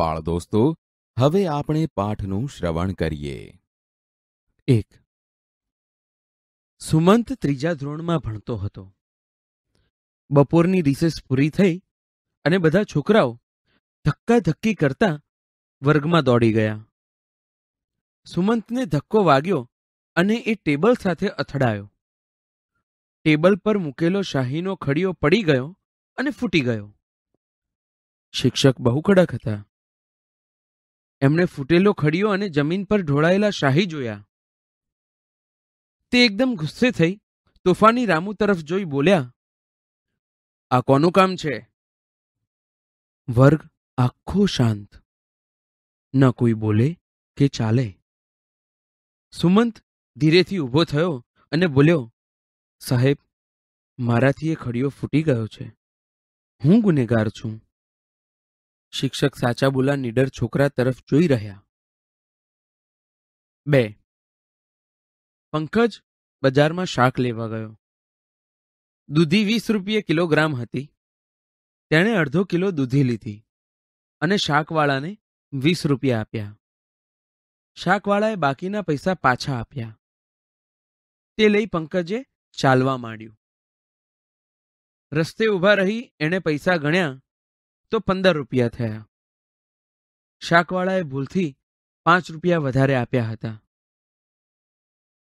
બાળ દોસ્તો હવે આપણે પાઠનું શ્રવણ કરીએ એક સુમંત ત્રીજા ધોરણમાં ભણતો હતો બપોરની રિસેસ પૂરી થઈ અને બધા છોકરાઓ ધક્કા ધક્કી કરતા વર્ગમાં દોડી ગયા સુમંતને ધક્કો વાગ્યો અને એ ટેબલ સાથે અથડાયો ટેબલ પર મૂકેલો શાહીનો ખડીયો પડી ગયો અને ફૂટી ગયો શિક્ષક બહુ કડક હતા એમણે ફૂટેલો ખડીયો અને જમીન પર ઢોળાયેલા શાહી જોયા તે એકદમ ગુસ્સે થઈ તોફાની રામુ તરફ જોઈ બોલ્યા આ કોનું કામ છે વર્ગ આખો શાંત ન કોઈ બોલે કે ચાલે સુમંત ધીરેથી ઊભો થયો અને બોલ્યો સાહેબ મારાથી એ ખડીયો ફૂટી ગયો છે હું ગુનેગાર છું શિક્ષક સાચા બોલા નીડર છોકરા તરફ જોઈ રહ્યા બે પંકજ બજારમાં શાક લેવા ગયો દૂધી વીસ રૂપિયે કિલોગ્રામ હતી તેણે અડધો કિલો દૂધી લીધી અને શાકવાળાને વીસ રૂપિયા આપ્યા શાકવાળાએ બાકીના પૈસા પાછા આપ્યા તે લઈ પંકજે ચાલવા માંડ્યું રસ્તે ઊભા રહી એણે પૈસા ગણ્યા તો પંદર રૂપિયા થયા શાકવાળાએ ભૂલથી પાંચ રૂપિયા વધારે આપ્યા હતા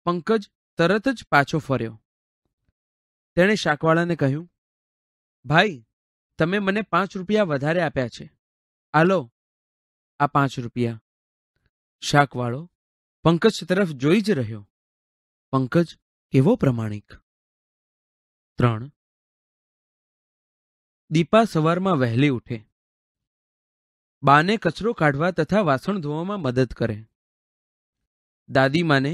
પંકજ તરત જ પાછો ફર્યો તેણે શાકવાળાને કહ્યું ભાઈ તમે મને પાંચ રૂપિયા વધારે આપ્યા છે આલો આ પાંચ રૂપિયા શાકવાળો પંકજ તરફ જોઈ જ રહ્યો પંકજ કેવો પ્રમાણિક ત્રણ દીપા સવારમાં વહેલી ઉઠે બાને કચરો કાઢવા તથા વાસણ ધોવામાં મદદ કરે દાદીમાને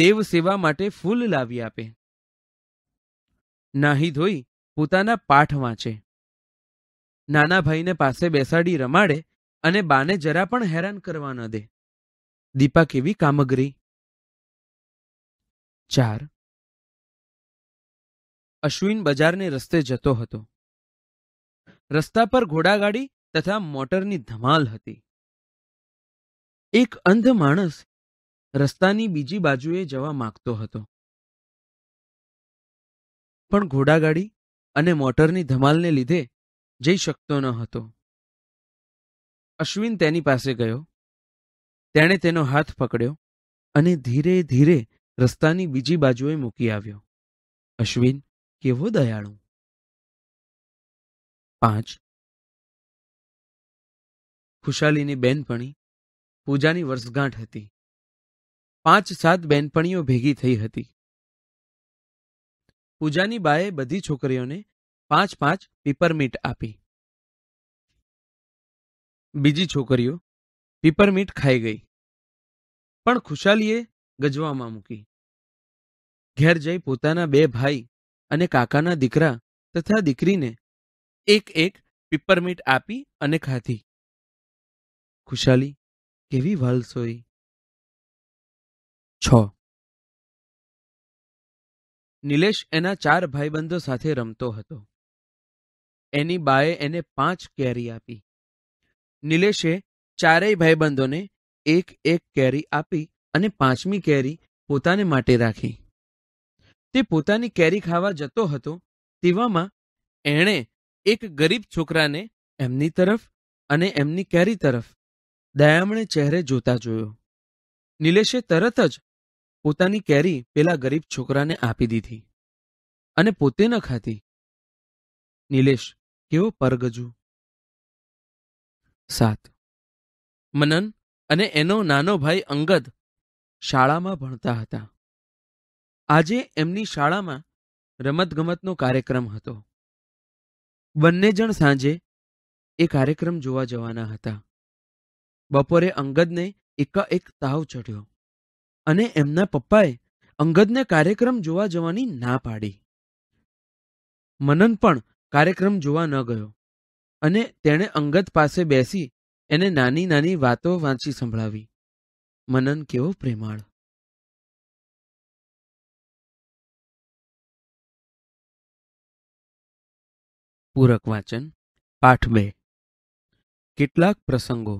દેવ સેવા માટે ફૂલ લાવી આપે નાહી ધોઈ પોતાના પાઠ વાંચે નાના ભાઈને પાસે બેસાડી રમાડે અને બાને જરા પણ હેરાન કરવા ન દે દીપા કેવી કામગરી ચાર અશ્વિન બજારને રસ્તે જતો હતો રસ્તા પર ઘોડાગાડી તથા મોટરની ધમાલ હતી એક અંધ માણસ રસ્તાની બીજી બાજુએ જવા માગતો હતો પણ ઘોડાગાડી અને મોટરની ધમાલને લીધે જઈ શકતો ન હતો અશ્વિન તેની પાસે ગયો તેણે તેનો હાથ પકડ્યો અને ધીરે ધીરે રસ્તાની બીજી બાજુએ મૂકી આવ્યો અશ્વિન કેવો દયાળુ પાંચ ખુશાલીની બહેનપણી પૂજાની વર્ષગાંઠ હતી પાંચ સાત બહેનપણીઓ ભેગી થઈ હતી પૂજાની બાએ બધી છોકરીઓને પાંચ પાંચ પીપરમીટ આપી બીજી છોકરીઓ પીપરમીટ ખાઈ ગઈ પણ ખુશાલીએ ગજવામાં મૂકી ઘેર જઈ પોતાના બે ભાઈ અને કાકાના દીકરા તથા દીકરીને એક એક પીપરમીટ આપી અને ખાધી ખુશાલી કેવી વાલસોઈ છ નિલેશ એના ચાર ભાઈબંધો સાથે રમતો હતો એની બાએ એને પાંચ કેરી આપી નિલેશે ચારેય ભાઈબંધોને એક એક કેરી આપી અને પાંચમી કેરી પોતાને માટે રાખી તે પોતાની કેરી ખાવા જતો હતો તેવામાં એણે એક ગરીબ છોકરાને એમની તરફ અને એમની કેરી તરફ દયામણે ચહેરે જોતા જોયો નિલેશે તરત જ પોતાની કેરી પેલા ગરીબ છોકરાને આપી દીધી અને પોતે ન ખાતી નિલેશ કેવો પરગજુ સાત મનન અને એનો નાનો ભાઈ અંગદ શાળામાં ભણતા હતા આજે એમની શાળામાં રમતગમતનો કાર્યક્રમ હતો બંને જણ સાંજે એ કાર્યક્રમ જોવા જવાના હતા બપોરે અંગદને એકાએક તાવ ચઢ્યો અને એમના પપ્પાએ અંગદને કાર્યક્રમ જોવા જવાની ના પાડી મનન પણ કાર્યક્રમ જોવા ન ગયો અને તેણે અંગદ પાસે બેસી એને નાની નાની વાતો વાંચી સંભળાવી મનન કેવો પ્રેમાળ પૂરક વાંચન પાઠ બે કેટલાક પ્રસંગો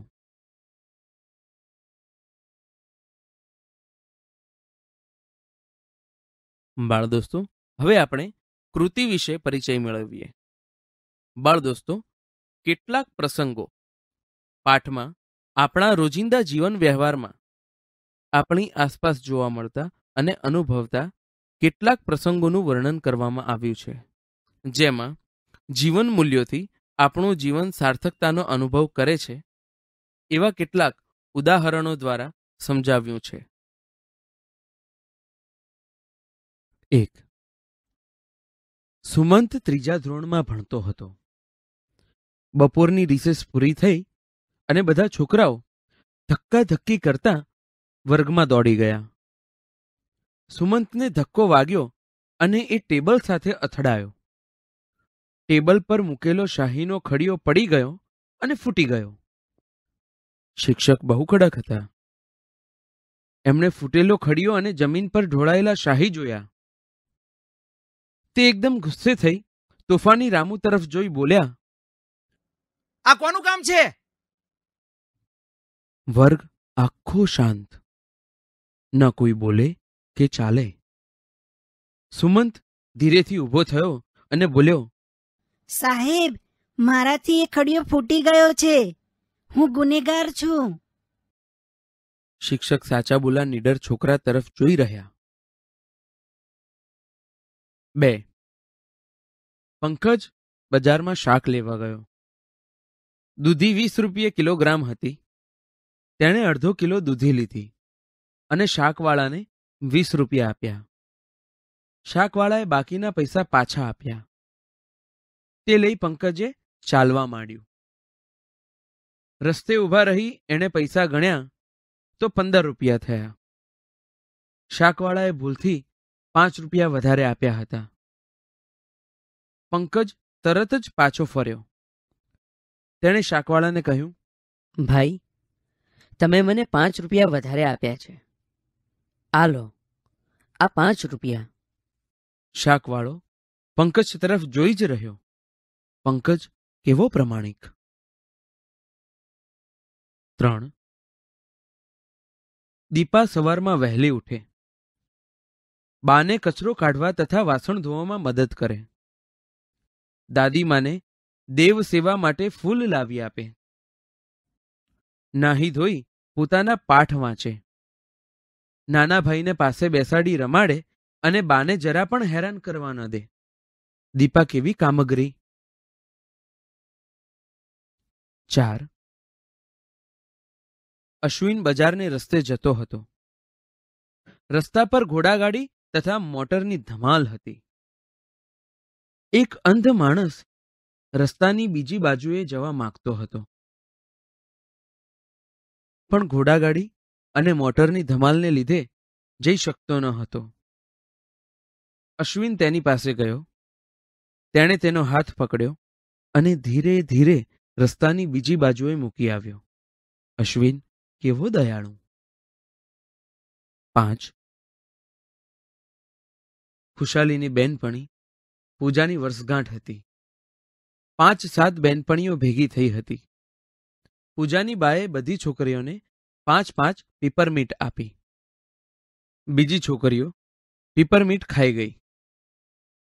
બાળ દોસ્તો હવે આપણે કૃતિ વિશે પરિચય મેળવીએ બાળ દોસ્તો કેટલાક પ્રસંગો પાઠમાં આપણા રોજિંદા જીવન વ્યવહારમાં આપણી આસપાસ જોવા મળતા અને અનુભવતા કેટલાક પ્રસંગોનું વર્ણન કરવામાં આવ્યું છે જેમાં જીવન મૂલ્યોથી આપણું જીવન સાર્થકતાનો અનુભવ કરે છે એવા કેટલાક ઉદાહરણો દ્વારા સમજાવ્યું છે એક સુમંત ત્રીજા ધોરણમાં ભણતો હતો બપોરની રિસેસ પૂરી થઈ અને બધા છોકરાઓ ધક્કા ધક્કી કરતા વર્ગમાં દોડી ગયા સુમંતને ધક્કો વાગ્યો અને એ ટેબલ સાથે અથડાયો ટેબલ પર મૂકેલો શાહીનો ખડીયો પડી ગયો અને ફૂટી ગયો શિક્ષક બહુ કડક હતા એમણે ફૂટેલો ખડીયો અને જમીન પર ઢોળાયેલા શાહી જોયા તે એકદમ ગુસ્સે થઈ તોફાની રામુ તરફ જોઈ બોલ્યા આ કોનું કામ છે વર્ગ આખો શાંત ન કોઈ બોલે કે ચાલે સુમંત ધીરેથી ઊભો થયો અને બોલ્યો સાહેબ મારાથી એ ખડીયો ફૂટી ગયો છે હું ગુનેગાર છું શિક્ષક સાચા બોલા નીડર છોકરા તરફ જોઈ રહ્યા બે પંકજ બજારમાં શાક લેવા ગયો દૂધી વીસ રૂપિયે કિલોગ્રામ હતી તેણે અડધો કિલો દૂધી લીધી અને શાકવાળાને વીસ રૂપિયા આપ્યા શાકવાળાએ બાકીના પૈસા પાછા આપ્યા તે લઈ પંકજે ચાલવા માંડ્યું રસ્તે ઊભા રહી એણે પૈસા ગણ્યા તો પંદર રૂપિયા થયા શાકવાળાએ ભૂલથી પાંચ રૂપિયા વધારે આપ્યા હતા પંકજ તરત જ પાછો ફર્યો તેણે શાકવાળાને કહ્યું ભાઈ તમે મને પાંચ રૂપિયા વધારે આપ્યા છે આ લો આ પાંચ રૂપિયા શાકવાળો પંકજ તરફ જોઈ જ રહ્યો પંકજ કેવો પ્રમાણિક ત્રણ દીપા સવારમાં વહેલી ઉઠે બાને કચરો કાઢવા તથા વાસણ ધોવામાં મદદ કરે દાદીમાને દેવ સેવા માટે ફૂલ લાવી આપે નાહી ધોઈ પોતાના પાઠ વાંચે નાના ભાઈને પાસે બેસાડી રમાડે અને બાને જરા પણ હેરાન કરવા ન દે દીપા કેવી કામગરી ચાર અશ્વિન બજારને રસ્તે જતો હતો રસ્તા પર ઘોડાગાડી તથા મોટરની ધમાલ હતી એક અંધ માણસ રસ્તાની બીજી બાજુએ જવા માંગતો હતો પણ ઘોડાગાડી અને મોટરની ધમાલને લીધે જઈ શકતો ન હતો અશ્વિન તેની પાસે ગયો તેણે તેનો હાથ પકડ્યો અને ધીરે ધીરે રસ્તાની બીજી બાજુએ મૂકી આવ્યો અશ્વિન કેવો દયાળુ પાંચ ખુશાલીની બેનપણી પૂજાની વર્ષગાંઠ હતી પાંચ સાત બેનપણીઓ ભેગી થઈ હતી પૂજાની બાએ બધી છોકરીઓને પાંચ પાંચ પીપરમીટ આપી બીજી છોકરીઓ પીપરમીટ ખાઈ ગઈ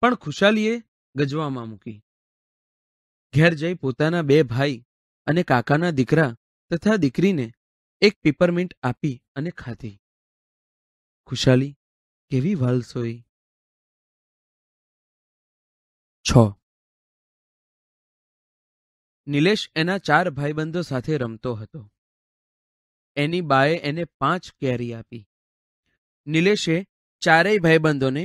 પણ ખુશાલીએ ગજવામાં મૂકી ઘેર જઈ પોતાના બે ભાઈ અને કાકાના દીકરા તથા દીકરીને એક પીપરમિન્ટ આપી અને ખાધી ખુશાલી કેવી વાલસોઈ છ નિલેશ એના ચાર ભાઈબંધો સાથે રમતો હતો એની બાએ એને પાંચ કેરી આપી નિલેશે ચારેય ભાઈબંધોને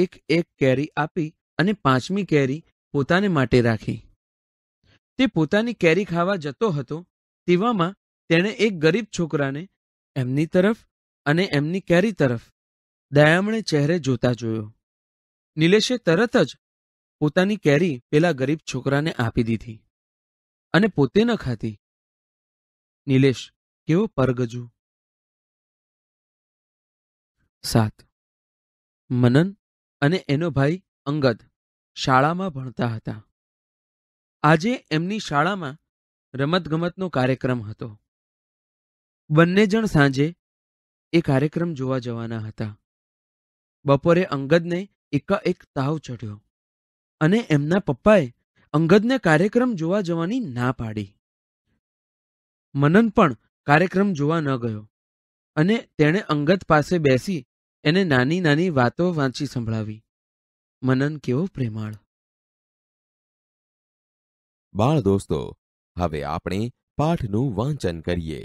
એક એક કેરી આપી અને પાંચમી કેરી પોતાને માટે રાખી તે પોતાની કેરી ખાવા જતો હતો તેવામાં તેણે એક ગરીબ છોકરાને એમની તરફ અને એમની કેરી તરફ દયામણે ચહેરે જોતા જોયો નિલેશે તરત જ પોતાની કેરી પેલા ગરીબ છોકરાને આપી દીધી અને પોતે ન ખાતી નિલેશ કેવો પરગજુ સાત મનન અને એનો ભાઈ અંગદ શાળામાં ભણતા હતા આજે એમની શાળામાં રમતગમતનો કાર્યક્રમ હતો બંને જણ સાંજે એ કાર્યક્રમ જોવા જવાના હતા બપોરે અંગદને એકાએક તાવ ચઢ્યો અને એમના પપ્પાએ અંગદને કાર્યક્રમ જોવા જવાની ના પાડી મનન પણ કાર્યક્રમ જોવા ન ગયો અને તેણે અંગદ પાસે બેસી એને નાની નાની વાતો વાંચી સંભળાવી મનન કેવો પ્રેમાળ બાળ દોસ્તો હવે આપણે પાઠનું વાંચન કરીએ